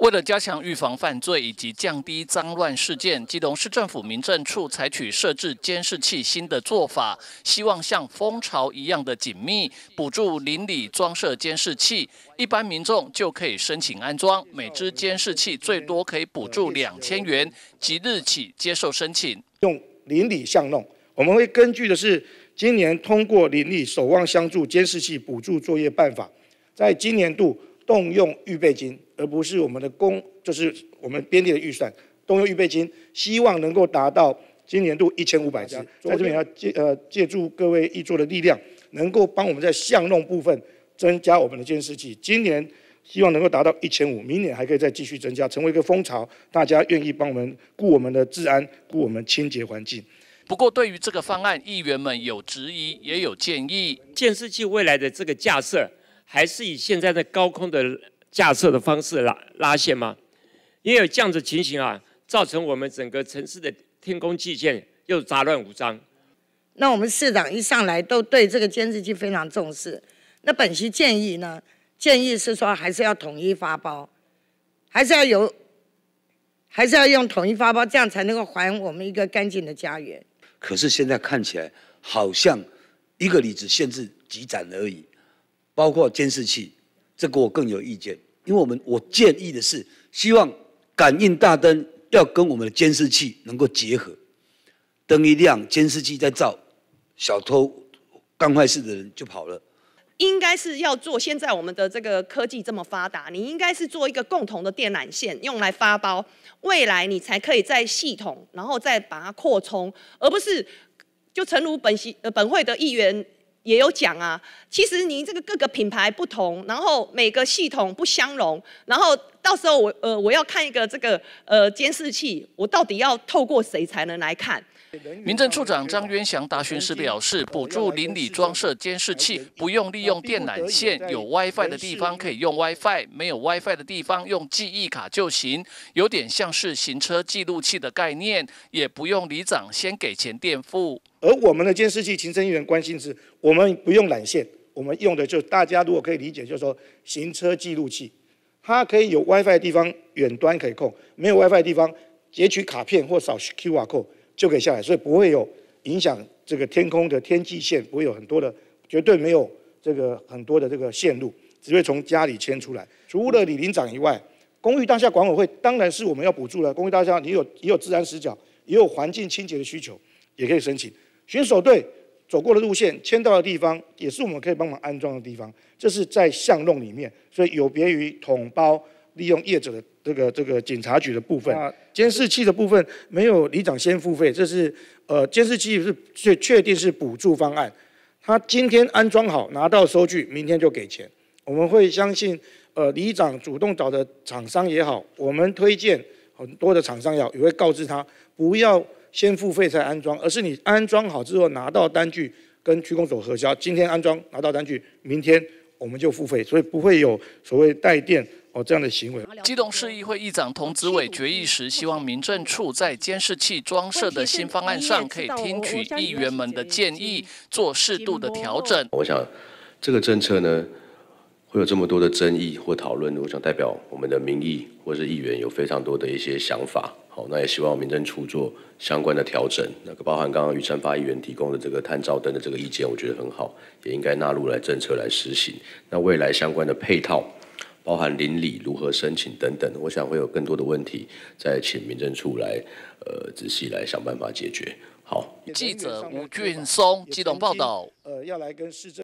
为了加强预防犯罪以及降低脏乱事件，基隆市政府民政处采取设置监视器新的做法，希望像蜂巢一样的紧密补助邻里装设监视器。一般民众就可以申请安装，每只监视器最多可以补助两千元。即日起接受申请。用邻里相弄，我们会根据的是今年通过《邻里守望相助监视器补助作业办法》，在今年度动用预备金。而不是我们的工，就是我们编列的预算，动用预备金，希望能够达到今年度一千五百家。在这边要借呃，借助各位议员的力量，能够帮我们在巷弄部分增加我们的监视器。今年希望能够达到一千五，明年还可以再继续增加，成为一个风潮，大家愿意帮我们顾我们的治安，顾我们清洁环境。不过对于这个方案，议员们有质疑，也有建议。监视器未来的这个架设，还是以现在的高空的。架设的方式拉拉线吗？因为有这样子情形啊，造成我们整个城市的天空器件又杂乱无章。那我们市长一上来都对这个监视器非常重视。那本席建议呢？建议是说还是要统一发包，还是要有，还是要用统一发包，这样才能够还我们一个干净的家园。可是现在看起来好像一个里只限制几盏而已，包括监视器，这个我更有意见。因为我们，我建议的是，希望感应大灯要跟我们的监视器能够结合，灯一亮，监视器在照，小偷干坏事的人就跑了。应该是要做，现在我们的这个科技这么发达，你应该是做一个共同的电缆线用来发包，未来你才可以在系统，然后再把它扩充，而不是就诚如本席呃本会的议员。也有讲啊，其实您这个各个品牌不同，然后每个系统不相容，然后到时候我呃我要看一个这个呃监视器，我到底要透过谁才能来看？民政处长张渊祥答询时表示，补助邻里装设监视器，不用利用电缆线，有 WiFi 的地方可以用 WiFi，没有 WiFi 的地方用记忆卡就行，有点像是行车记录器的概念，也不用里长先给钱垫付。而我们的监视器，行政意员关心是我们不用缆线，我们用的就大家如果可以理解，就是说行车记录器，它可以有 WiFi 的地方，远端可以控；没有 WiFi 的地方，截取卡片或扫 QR code 就可以下来，所以不会有影响这个天空的天际线，不会有很多的，绝对没有这个很多的这个线路，只会从家里牵出来。除了李林长以外，公寓大厦管委会当然是我们要补助了。公寓大厦你有也有自然死角，也有环境清洁的需求，也可以申请。选手队走过的路线、签到的地方，也是我们可以帮忙安装的地方。这是在巷弄里面，所以有别于统包利用业者的这个这个警察局的部分、监视器的部分，没有里长先付费。这是呃，监视器是确确定是补助方案，他今天安装好拿到收据，明天就给钱。我们会相信，呃，里长主动找的厂商也好，我们推荐很多的厂商也好，也会告知他不要。先付费才安装，而是你安装好之后拿到单据跟区公所核销。今天安装拿到单据，明天我们就付费，所以不会有所谓带电。哦这样的行为。基隆市议会议长童子伟决议时，希望民政处在监视器装设的新方案上，可以听取议员们的建议，做适度的调整。我想这个政策呢。会有这么多的争议或讨论，我想代表我们的民意或是议员有非常多的一些想法。好，那也希望民政处做相关的调整。那个包含刚刚于山发议员提供的这个探照灯的这个意见，我觉得很好，也应该纳入来政策来实行。那未来相关的配套，包含邻里如何申请等等，我想会有更多的问题，再请民政处来呃仔细来想办法解决。好，记者吴俊松，机动报道。呃，要来跟市政。